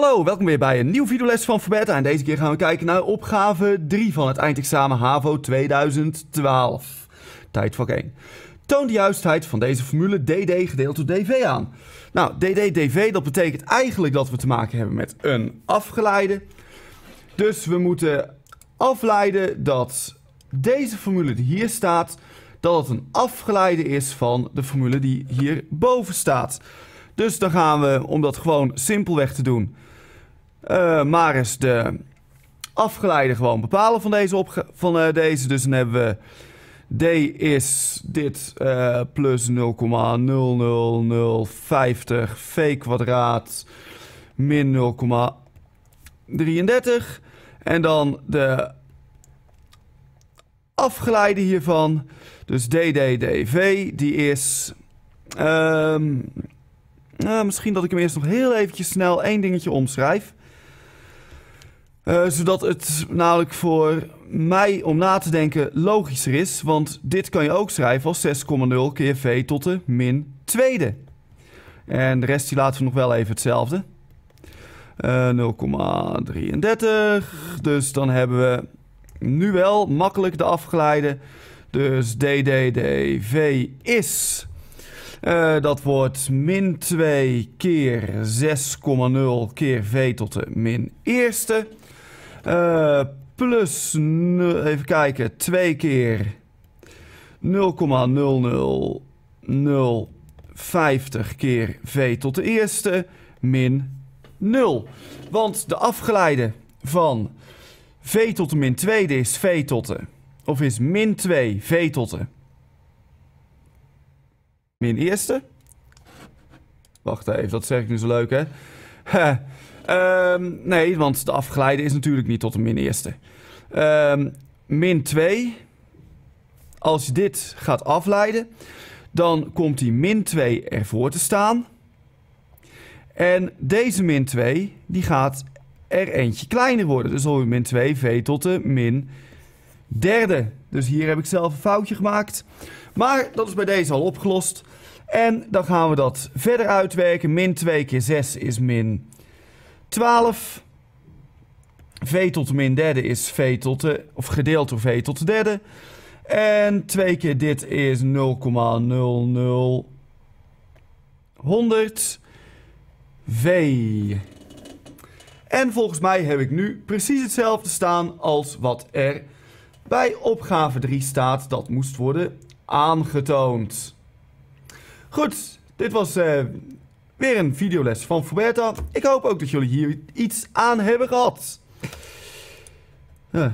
Hallo, welkom weer bij een nieuwe videoles van Verbeta en deze keer gaan we kijken naar opgave 3 van het eindexamen HAVO 2012. Tijd Tijdvak 1. Toon de juistheid van deze formule DD gedeeld door DV aan. Nou, DD DV dat betekent eigenlijk dat we te maken hebben met een afgeleide. Dus we moeten afleiden dat deze formule die hier staat, dat het een afgeleide is van de formule die hierboven staat. Dus dan gaan we, om dat gewoon simpelweg te doen, eh, maar eens de afgeleide gewoon bepalen van deze. Van, eh, deze. Dus dan hebben we d is dit uh, plus 0,00050 v kwadraat min 0,33. En dan de afgeleide hiervan. Dus dddv die is... Ehm, eh, misschien dat ik hem eerst nog heel eventjes snel één dingetje omschrijf. Eh, zodat het namelijk voor mij om na te denken logischer is. Want dit kan je ook schrijven als 6,0 keer v tot de min tweede. En de rest die laten we nog wel even hetzelfde. Uh, eh, 0,33. Dus dan hebben we nu wel makkelijk de afgeleide. Dus DDDV is uh, dat wordt min 2 keer 6,0 keer v tot de min eerste. Uh, plus, even kijken, 2 keer 0,00050 keer v tot de eerste min 0. Want de afgeleide van v tot de min tweede is v tot de, of is min 2 v tot de Min eerste. Wacht even, dat zeg ik nu zo leuk, hè? Ehm, nee, want de afgeleide is natuurlijk niet tot een ehm, min eerste. min 2. Als je dit gaat afleiden, dan komt die min 2 ervoor te staan. En deze min 2, die gaat er eentje kleiner worden. Dus hoor min 2, v tot de min derde. Dus hier heb ik zelf een foutje gemaakt. Maar dat is bij deze al opgelost. En dan gaan we dat verder uitwerken. Min 2 keer 6 is min 12. V tot min derde is V tot de, of gedeeld door V tot de derde. En 2 keer dit is 0,00100 V. En volgens mij heb ik nu precies hetzelfde staan als wat er bij opgave 3 staat. Dat moest worden aangetoond. Goed, dit was eh, weer een videoles van Fuberta. Ik hoop ook dat jullie hier iets aan hebben gehad. Huh. Eh.